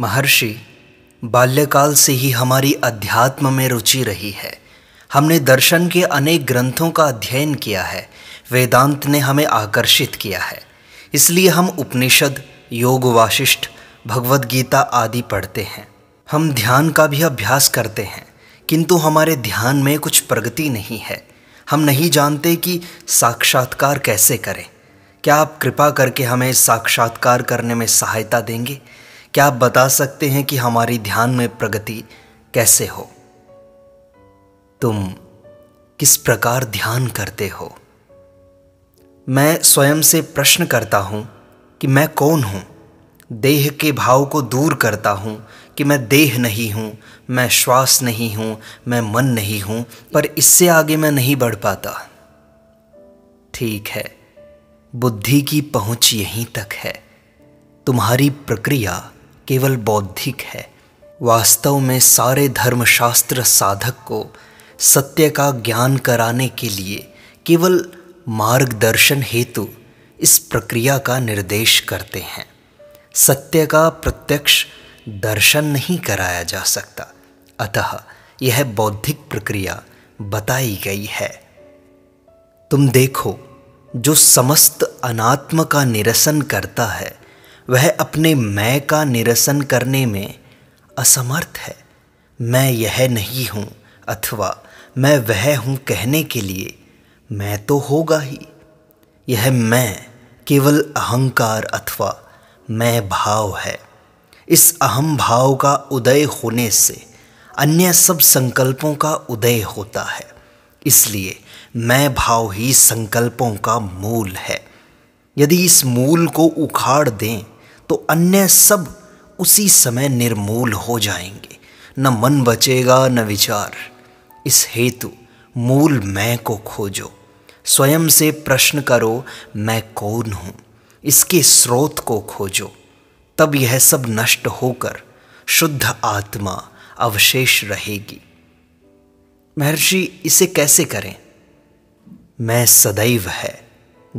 महर्षि बाल्यकाल से ही हमारी अध्यात्म में रुचि रही है हमने दर्शन के अनेक ग्रंथों का अध्ययन किया है वेदांत ने हमें आकर्षित किया है इसलिए हम उपनिषद योग वाशिष्ठ भगवद गीता आदि पढ़ते हैं हम ध्यान का भी अभ्यास करते हैं किंतु हमारे ध्यान में कुछ प्रगति नहीं है हम नहीं जानते कि साक्षात्कार कैसे करें क्या आप कृपा करके हमें साक्षात्कार करने में सहायता देंगे क्या आप बता सकते हैं कि हमारी ध्यान में प्रगति कैसे हो तुम किस प्रकार ध्यान करते हो मैं स्वयं से प्रश्न करता हूं कि मैं कौन हूं देह के भाव को दूर करता हूं कि मैं देह नहीं हूं मैं श्वास नहीं हूं मैं मन नहीं हूं पर इससे आगे मैं नहीं बढ़ पाता ठीक है बुद्धि की पहुंच यहीं तक है तुम्हारी प्रक्रिया केवल बौद्धिक है वास्तव में सारे धर्मशास्त्र साधक को सत्य का ज्ञान कराने के लिए केवल मार्गदर्शन हेतु इस प्रक्रिया का निर्देश करते हैं सत्य का प्रत्यक्ष दर्शन नहीं कराया जा सकता अतः यह बौद्धिक प्रक्रिया बताई गई है तुम देखो जो समस्त अनात्म का निरसन करता है वह अपने मैं का निरसन करने में असमर्थ है मैं यह नहीं हूँ अथवा मैं वह हूँ कहने के लिए मैं तो होगा ही यह मैं केवल अहंकार अथवा मैं भाव है इस अहम भाव का उदय होने से अन्य सब संकल्पों का उदय होता है इसलिए मैं भाव ही संकल्पों का मूल है यदि इस मूल को उखाड़ दें तो अन्य सब उसी समय निर्मूल हो जाएंगे न मन बचेगा न विचार इस हेतु मूल मैं को खोजो स्वयं से प्रश्न करो मैं कौन हूँ इसके स्रोत को खोजो तब यह सब नष्ट होकर शुद्ध आत्मा अवशेष रहेगी महर्षि इसे कैसे करें मैं सदैव है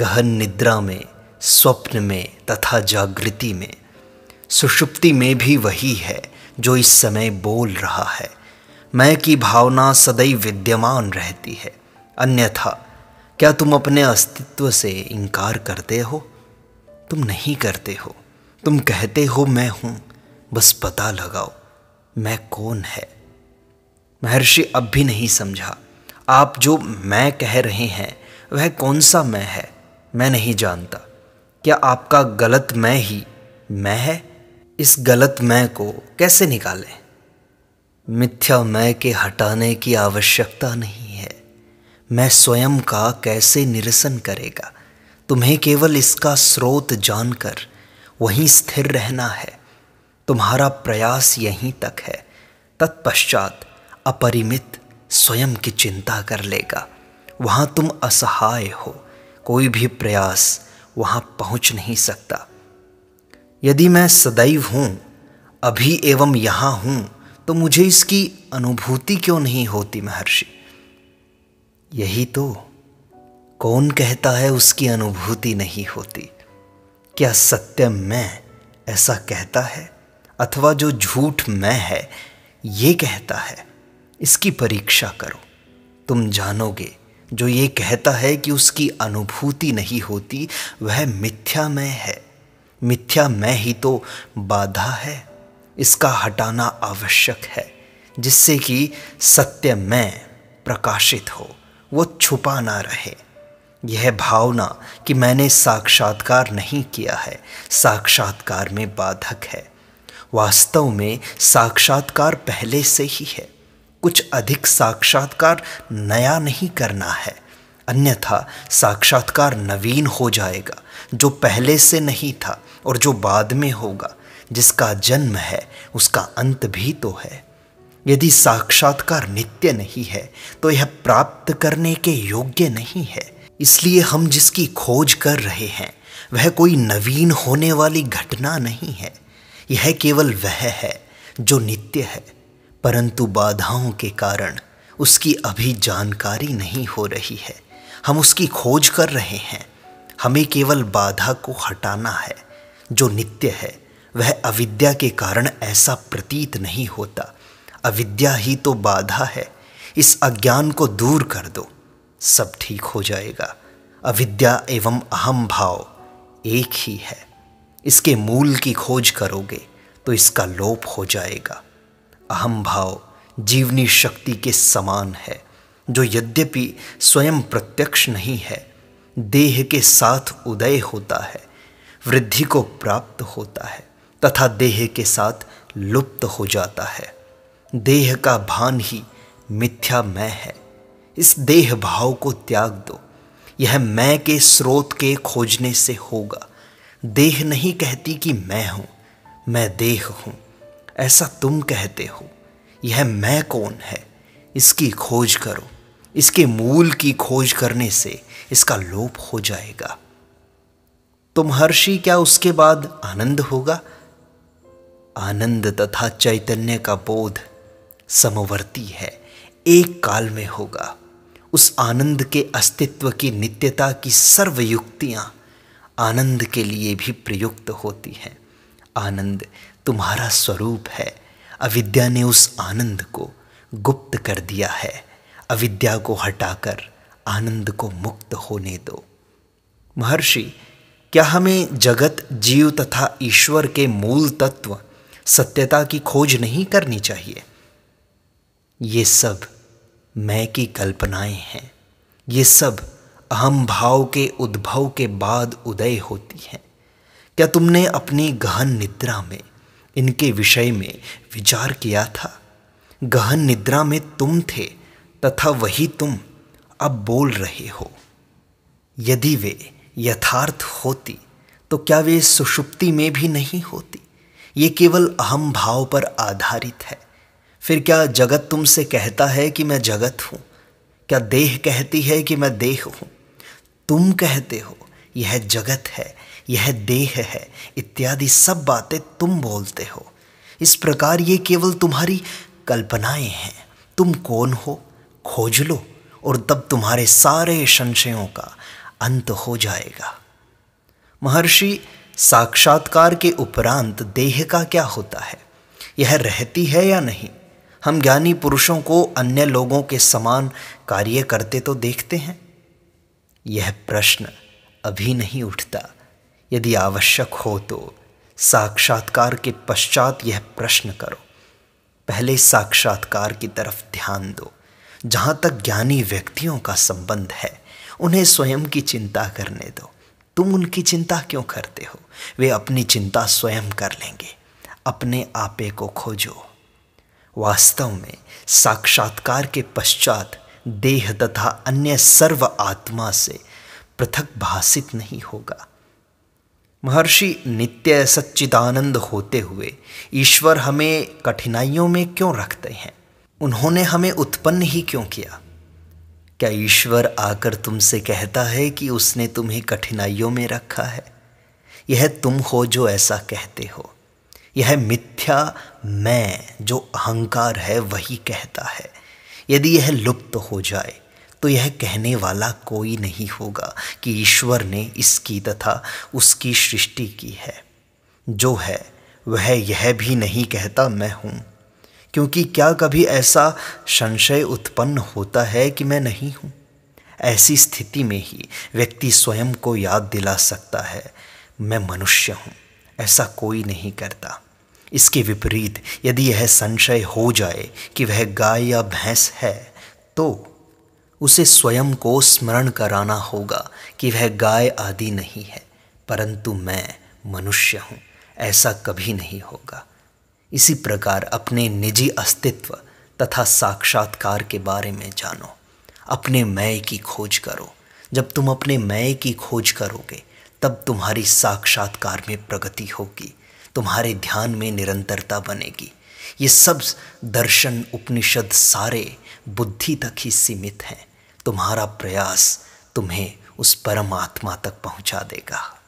गहन निद्रा में स्वप्न में तथा जागृति में सुषुप्ति में भी वही है जो इस समय बोल रहा है मैं की भावना सदैव विद्यमान रहती है अन्यथा क्या तुम अपने अस्तित्व से इनकार करते हो तुम नहीं करते हो तुम कहते हो मैं हूँ बस पता लगाओ मैं कौन है महर्षि अब भी नहीं समझा आप जो मैं कह रहे हैं वह कौन सा मैं है मैं नहीं जानता क्या आपका गलत मैं ही मैं है इस गलत मैं को कैसे निकालें मिथ्या मैं के हटाने की आवश्यकता नहीं है मैं स्वयं का कैसे निरसन करेगा तुम्हें केवल इसका स्रोत जानकर वहीं स्थिर रहना है तुम्हारा प्रयास यहीं तक है तत्पश्चात अपरिमित स्वयं की चिंता कर लेगा वहां तुम असहाय हो कोई भी प्रयास वहां पहुंच नहीं सकता यदि मैं सदैव हूं अभी एवं यहां हूं तो मुझे इसकी अनुभूति क्यों नहीं होती महर्षि यही तो कौन कहता है उसकी अनुभूति नहीं होती क्या सत्य मैं ऐसा कहता है अथवा जो झूठ मैं है ये कहता है इसकी परीक्षा करो तुम जानोगे जो ये कहता है कि उसकी अनुभूति नहीं होती वह मिथ्यामय है मिथ्यामय ही तो बाधा है इसका हटाना आवश्यक है जिससे कि सत्यमय प्रकाशित हो वो छुपा ना रहे यह भावना कि मैंने साक्षात्कार नहीं किया है साक्षात्कार में बाधक है वास्तव में साक्षात्कार पहले से ही है कुछ अधिक साक्षात्कार नया नहीं करना है अन्यथा साक्षात्कार नवीन हो जाएगा जो पहले से नहीं था और जो बाद में होगा जिसका जन्म है उसका अंत भी तो है यदि साक्षात्कार नित्य नहीं है तो यह प्राप्त करने के योग्य नहीं है इसलिए हम जिसकी खोज कर रहे हैं वह कोई नवीन होने वाली घटना नहीं है यह केवल वह है जो नित्य है परंतु बाधाओं के कारण उसकी अभी जानकारी नहीं हो रही है हम उसकी खोज कर रहे हैं हमें केवल बाधा को हटाना है जो नित्य है वह अविद्या के कारण ऐसा प्रतीत नहीं होता अविद्या ही तो बाधा है इस अज्ञान को दूर कर दो सब ठीक हो जाएगा अविद्या एवं अहम भाव एक ही है इसके मूल की खोज करोगे तो इसका लोप हो जाएगा अहम भाव जीवनी शक्ति के समान है जो यद्यपि स्वयं प्रत्यक्ष नहीं है देह के साथ उदय होता है वृद्धि को प्राप्त होता है तथा देह के साथ लुप्त हो जाता है देह का भान ही मिथ्या मैं है इस देह भाव को त्याग दो यह मैं के स्रोत के खोजने से होगा देह नहीं कहती कि मैं हूं मैं देह हूं ऐसा तुम कहते हो यह मैं कौन है इसकी खोज करो इसके मूल की खोज करने से इसका लोप हो जाएगा तुम हर्षी क्या उसके बाद आनंद होगा आनंद तथा चैतन्य का बोध समवर्ती है एक काल में होगा उस आनंद के अस्तित्व की नित्यता की सर्व युक्तियां आनंद के लिए भी प्रयुक्त होती हैं आनंद तुम्हारा स्वरूप है अविद्या ने उस आनंद को गुप्त कर दिया है अविद्या को हटाकर आनंद को मुक्त होने दो महर्षि क्या हमें जगत जीव तथा ईश्वर के मूल तत्व सत्यता की खोज नहीं करनी चाहिए ये सब मैं की कल्पनाएं हैं ये सब अहम भाव के उद्भव के बाद उदय होती हैं क्या तुमने अपनी गहन निद्रा में इनके विषय में विचार किया था गहन निद्रा में तुम थे तथा वही तुम अब बोल रहे हो यदि वे यथार्थ होती तो क्या वे सुषुप्ति में भी नहीं होती ये केवल अहम भाव पर आधारित है फिर क्या जगत तुमसे कहता है कि मैं जगत हूँ क्या देह कहती है कि मैं देह हूँ तुम कहते हो यह जगत है यह देह है इत्यादि सब बातें तुम बोलते हो इस प्रकार ये केवल तुम्हारी कल्पनाएं हैं तुम कौन हो खोज लो और तब तुम्हारे सारे संशयों का अंत हो जाएगा महर्षि साक्षात्कार के उपरांत देह का क्या होता है यह रहती है या नहीं हम ज्ञानी पुरुषों को अन्य लोगों के समान कार्य करते तो देखते हैं यह प्रश्न अभी नहीं उठता यदि आवश्यक हो तो साक्षात्कार के पश्चात यह प्रश्न करो पहले साक्षात्कार की तरफ ध्यान दो जहाँ तक ज्ञानी व्यक्तियों का संबंध है उन्हें स्वयं की चिंता करने दो तुम उनकी चिंता क्यों करते हो वे अपनी चिंता स्वयं कर लेंगे अपने आपे को खोजो वास्तव में साक्षात्कार के पश्चात देह तथा अन्य सर्व आत्मा से पृथक भाषित नहीं होगा महर्षि नित्य सच्चिदानंद होते हुए ईश्वर हमें कठिनाइयों में क्यों रखते हैं उन्होंने हमें उत्पन्न ही क्यों किया क्या ईश्वर आकर तुमसे कहता है कि उसने तुम्हें कठिनाइयों में रखा है यह तुम हो जो ऐसा कहते हो यह मिथ्या मैं जो अहंकार है वही कहता है यदि यह लुप्त तो हो जाए तो यह कहने वाला कोई नहीं होगा कि ईश्वर ने इसकी तथा उसकी सृष्टि की है जो है वह यह भी नहीं कहता मैं हूँ क्योंकि क्या कभी ऐसा संशय उत्पन्न होता है कि मैं नहीं हूँ ऐसी स्थिति में ही व्यक्ति स्वयं को याद दिला सकता है मैं मनुष्य हूँ ऐसा कोई नहीं करता इसके विपरीत यदि यह संशय हो जाए कि वह गाय या भैंस है तो उसे स्वयं को स्मरण कराना होगा कि वह गाय आदि नहीं है परंतु मैं मनुष्य हूँ ऐसा कभी नहीं होगा इसी प्रकार अपने निजी अस्तित्व तथा साक्षात्कार के बारे में जानो अपने मैं की खोज करो जब तुम अपने मैं की खोज करोगे तब तुम्हारी साक्षात्कार में प्रगति होगी तुम्हारे ध्यान में निरंतरता बनेगी ये सब दर्शन उपनिषद सारे बुद्धि तक ही सीमित हैं तुम्हारा प्रयास तुम्हें उस परमात्मा तक पहुंचा देगा